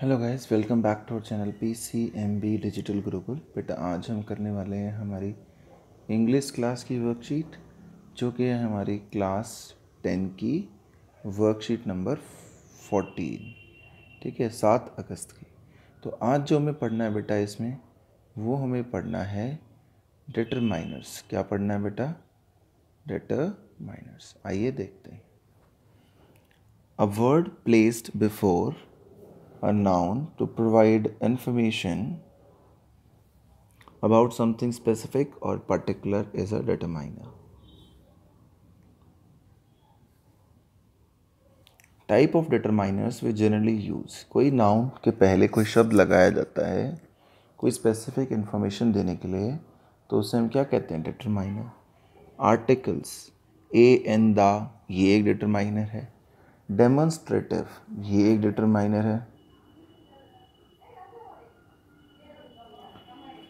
Hello guys welcome back to our channel P C M B digital Gurukul बेटा आज हम करने वाले हैं हमारी इंग्लिश क्लास की वर्कशीट जो कि है हमारी क्लास टेन की वर्कशीट नंबर फोर्टीन ठीक है सात अगस्त की तो आज जो हमें पढ़ना है बेटा इसमें वो हमें पढ़ना है माइनर्स क्या पढ़ना है बेटा डेटर माइनर्स आइए देखते हैं a word placed before a noun to provide information about something specific or particular is a determiner. Type of determiners they generally use कोई नाउन के पहले कोई शब्द लगाया जाता है कोई स्पेसिफिक इन्फॉर्मेशन देने के लिए तो उसे हम क्या कहते हैं determiner articles a an the ये एक डिटरमाइनर है डेमोन्स्ट्रेटिव ये एक डिटरमाइनर है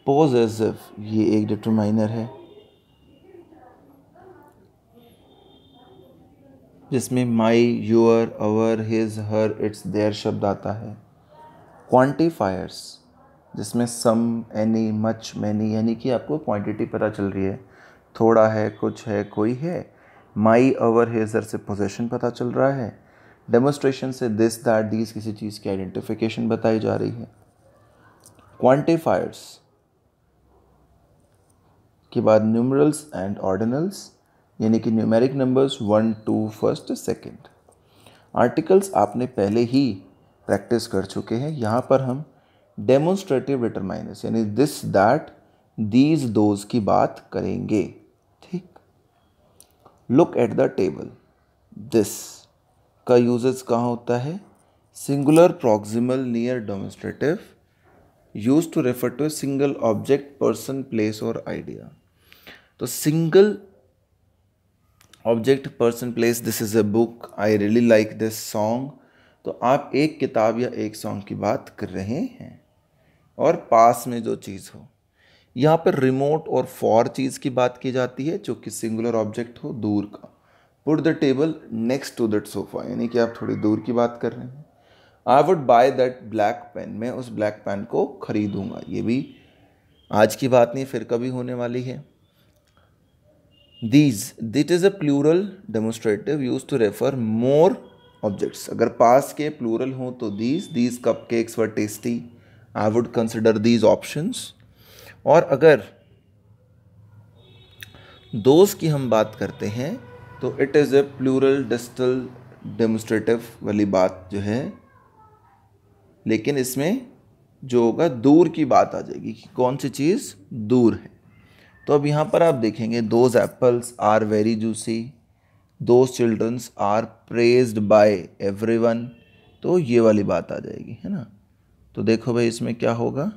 पोजेसिव ये एक डिटरमाइनर है जिसमें my your our his her its their शब्द आता है क्वांटिफायर्स जिसमें सम एनी मच मैनी यानी कि आपको क्वांटिटी पता चल रही है थोड़ा है कुछ है कोई है माई अवर हेजर से पोजेशन पता चल रहा है डेमोस्ट्रेशन से दिस दैट दीज किसी चीज़ की आइडेंटिफिकेशन बताई जा रही है क्वांटिफायर्स उसके बाद न्यूमरल्स एंड ऑर्डिनल्स यानी कि numeric numbers one two first second articles आपने पहले ही प्रैक्टिस कर चुके हैं यहाँ पर हम डेमोन्स्ट्रेटिव डिटरमाइनस यानी दिस दैट दीज दोज की बात करेंगे ठीक look at the table this का यूजेस कहाँ होता है singular proximal near demonstrative use to refer to a single object person place और आइडिया तो single object person place this is a book I really like this song तो आप एक किताब या एक सॉन्ग की बात कर रहे हैं और पास में जो चीज़ हो यहाँ पर रिमोट और फॉर चीज़ की बात की जाती है जो कि सिंगुलर ऑब्जेक्ट हो दूर का put the table next to that sofa यानी कि आप थोड़ी दूर की बात कर रहे हैं I would buy that black pen मैं उस ब्लैक पेन को ख़रीदूँगा ये भी आज की बात नहीं फिर कभी होने वाली है these that is a plural demonstrative use to refer more objects अगर पास के प्लूरल हों तो these these cupcakes tasty i I would consider these aur और अगर दोज की हम बात करते हैं तो it is a plural distal demonstrative वाली बात जो है लेकिन इसमें जो होगा दूर की बात आ जाएगी कि कौन सी चीज़ दूर है तो अब यहाँ पर आप देखेंगे those apples are very juicy those childrens are praised by one तो ये वाली बात आ जाएगी है ना तो देखो भाई इसमें क्या होगा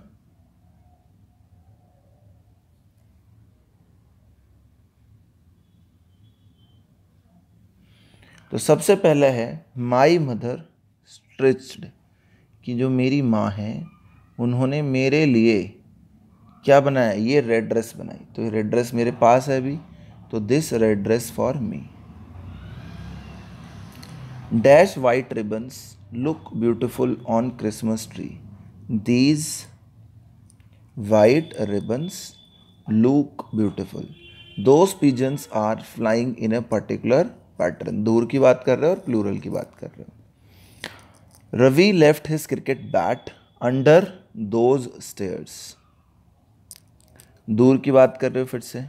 तो सबसे पहला है माई मदर स्ट्रेच्ड कि जो मेरी माँ हैं उन्होंने मेरे लिए क्या बनाया ये रेड ड्रेस बनाई तो ये रेड ड्रेस मेरे पास है अभी तो this red dress for me dash white ribbons look beautiful on Christmas tree these white ribbons look beautiful two pigeons are flying in a particular pattern दूर की बात कर रहे हो और प्लूरल की बात कर रहे हो Ravi left his cricket bat under those stairs दूर की बात कर रहे हो फिर से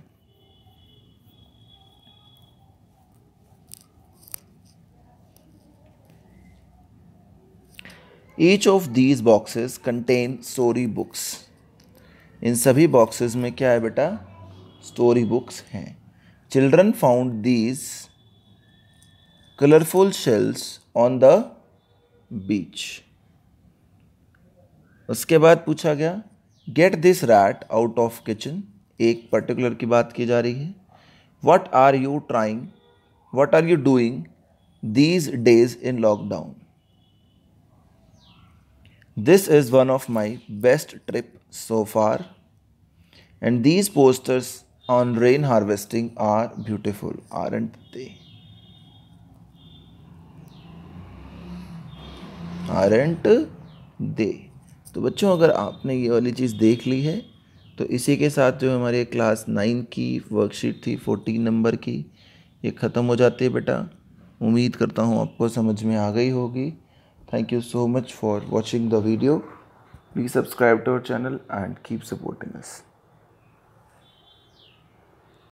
each of these boxes contain story books इन सभी बॉक्सेस में क्या है बेटा स्टोरी बुक्स हैं children found these colourful shells on the beach उसके बाद पूछा गया get this rat out of kitchen एक पर्टिकुलर की बात की जा रही है what are you trying what are you doing these days in lockdown this is one of my best trip so far and these posters on rain harvesting are beautiful are and they are and they तो बच्चों अगर आपने ये वाली चीज़ देख ली है तो इसी के साथ जो हमारी क्लास नाइन की वर्कशीट थी फोर्टीन नंबर की ये ख़त्म हो जाती है बेटा उम्मीद करता हूँ आपको समझ में आ गई होगी thank you so much for watching the video please subscribe to our channel and keep supporting us